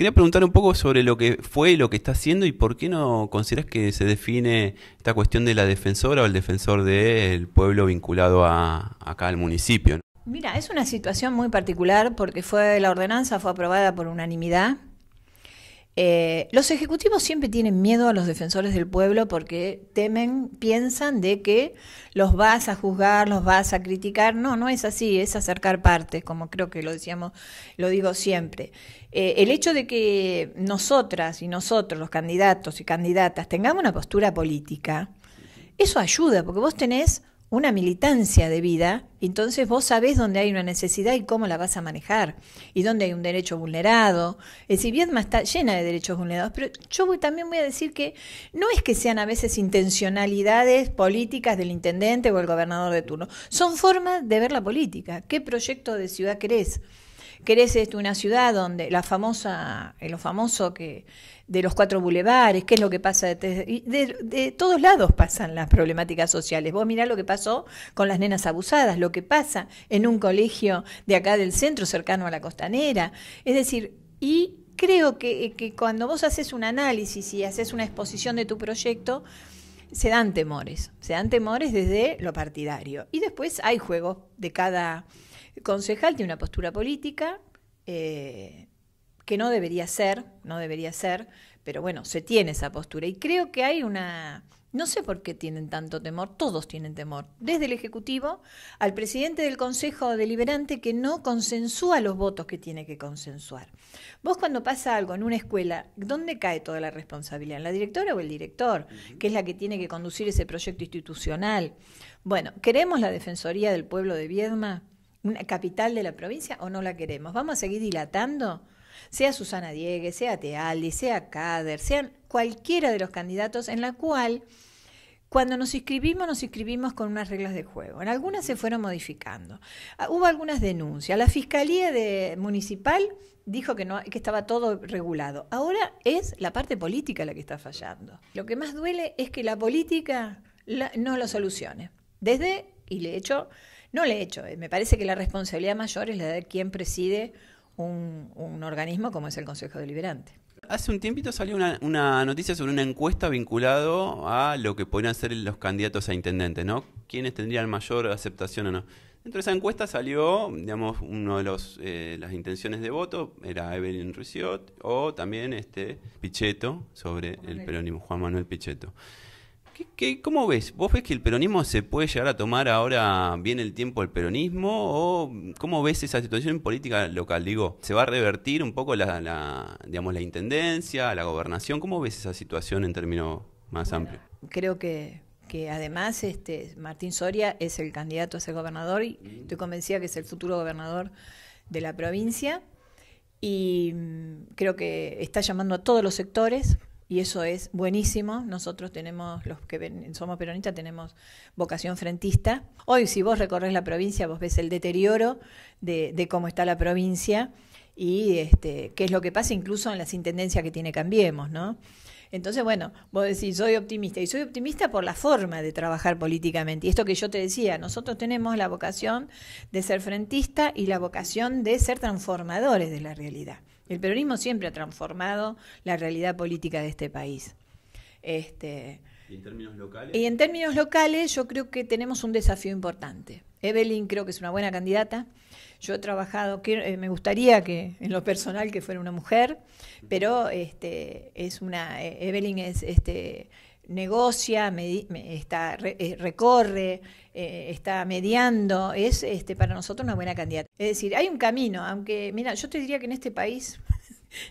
quería preguntar un poco sobre lo que fue, lo que está haciendo y por qué no consideras que se define esta cuestión de la defensora o el defensor del pueblo vinculado a, acá al municipio. Mira, es una situación muy particular porque fue la ordenanza fue aprobada por unanimidad eh, los ejecutivos siempre tienen miedo a los defensores del pueblo porque temen, piensan de que los vas a juzgar, los vas a criticar. No, no es así, es acercar partes, como creo que lo decíamos, lo digo siempre. Eh, el hecho de que nosotras y nosotros, los candidatos y candidatas, tengamos una postura política, eso ayuda, porque vos tenés una militancia de vida, entonces vos sabés dónde hay una necesidad y cómo la vas a manejar, y dónde hay un derecho vulnerado. Es eh, decir, Viedma está llena de derechos vulnerados, pero yo también voy a decir que no es que sean a veces intencionalidades políticas del intendente o el gobernador de turno, son formas de ver la política. ¿Qué proyecto de ciudad querés? querés en este, una ciudad donde la famosa, eh, lo famoso que de los cuatro bulevares, qué es lo que pasa, de, todos lados pasan las problemáticas sociales. Vos mirá lo que pasó con las nenas abusadas, lo que pasa en un colegio de acá del centro, cercano a la costanera. Es decir, y creo que, que cuando vos haces un análisis y haces una exposición de tu proyecto, se dan temores, se dan temores desde lo partidario. Y después hay juegos de cada el concejal tiene una postura política eh, que no debería ser, no debería ser, pero bueno, se tiene esa postura. Y creo que hay una... No sé por qué tienen tanto temor, todos tienen temor, desde el Ejecutivo al presidente del Consejo Deliberante que no consensúa los votos que tiene que consensuar. Vos cuando pasa algo en una escuela, ¿dónde cae toda la responsabilidad? ¿En la directora o el director? Que es la que tiene que conducir ese proyecto institucional. Bueno, ¿queremos la Defensoría del Pueblo de Viedma? una capital de la provincia o no la queremos? ¿Vamos a seguir dilatando? Sea Susana Diegue, sea Tealdi, sea Cader, sean cualquiera de los candidatos en la cual cuando nos inscribimos, nos inscribimos con unas reglas de juego. En algunas se fueron modificando. Ah, hubo algunas denuncias. La Fiscalía de Municipal dijo que, no, que estaba todo regulado. Ahora es la parte política la que está fallando. Lo que más duele es que la política no lo solucione. Desde, y le hecho, no le he hecho, eh. me parece que la responsabilidad mayor es la de quien preside un, organismo como es el Consejo Deliberante. Hace un tiempito salió una, noticia sobre una encuesta vinculado a lo que podrían ser los candidatos a intendente, ¿no? ¿Quiénes tendrían mayor aceptación o no? Dentro de esa encuesta salió, digamos, uno de los, eh, las intenciones de voto era Evelyn Ruisiot o también este Pichetto sobre el perónimo Juan Manuel Pichetto cómo ves? ¿Vos ves que el peronismo se puede llegar a tomar ahora bien el tiempo el peronismo? ¿O cómo ves esa situación en política local? Digo, ¿se va a revertir un poco la, digamos, la intendencia, la gobernación? ¿Cómo ves esa situación en términos más amplios? Creo que además este, Martín Soria es el candidato a ser gobernador y estoy convencida que es el futuro gobernador de la provincia. Y mm, creo que está llamando a todos los sectores, y eso es buenísimo. Nosotros tenemos, los que somos peronistas, tenemos vocación frentista. Hoy, si vos recorres la provincia, vos ves el deterioro de, cómo está la provincia y este, qué es lo que pasa incluso en las intendencias que tiene Cambiemos, ¿no? Entonces, bueno, vos decís, soy optimista, y soy optimista por la forma de trabajar políticamente. Y esto que yo te decía, nosotros tenemos la vocación de ser frentista y la vocación de ser transformadores de la realidad. El peronismo siempre ha transformado la realidad política de este país. Este, ¿Y en términos locales? Y en términos locales yo creo que tenemos un desafío importante. Evelyn creo que es una buena candidata. Yo he trabajado, eh, me gustaría que en lo personal que fuera una mujer, pero este, es una, eh, Evelyn es, este, negocia, está, eh, recorre, eh, está mediando, es este, para nosotros una buena candidata. Es decir, hay un camino, aunque, mira, yo te diría que en este país,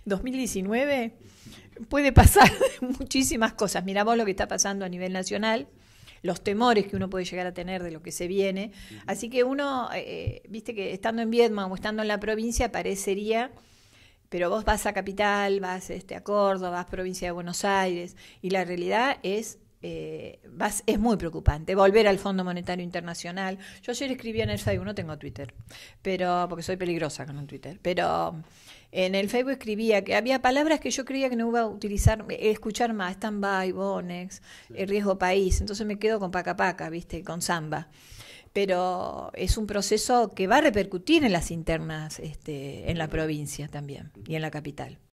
2019, puede pasar muchísimas cosas. miramos lo que está pasando a nivel nacional los temores que uno puede llegar a tener de lo que se viene. Así que uno, eh, viste que estando en Vietnam o estando en la provincia, parecería pero vos vas a Capital, vas este, a Córdoba, vas a Provincia de Buenos Aires, y la realidad es eh, vas, es muy preocupante. Volver al Fondo Monetario Internacional. Yo ayer escribí en el Facebook, no tengo Twitter, pero porque soy peligrosa con el Twitter, pero en el Facebook escribía que había palabras que yo creía que no iba a utilizar, escuchar más, stand-by, bonex, el eh, riesgo país. Entonces me quedo con paca paca, viste, con samba pero es un proceso que va a repercutir en las internas este, en la provincia también y en la capital.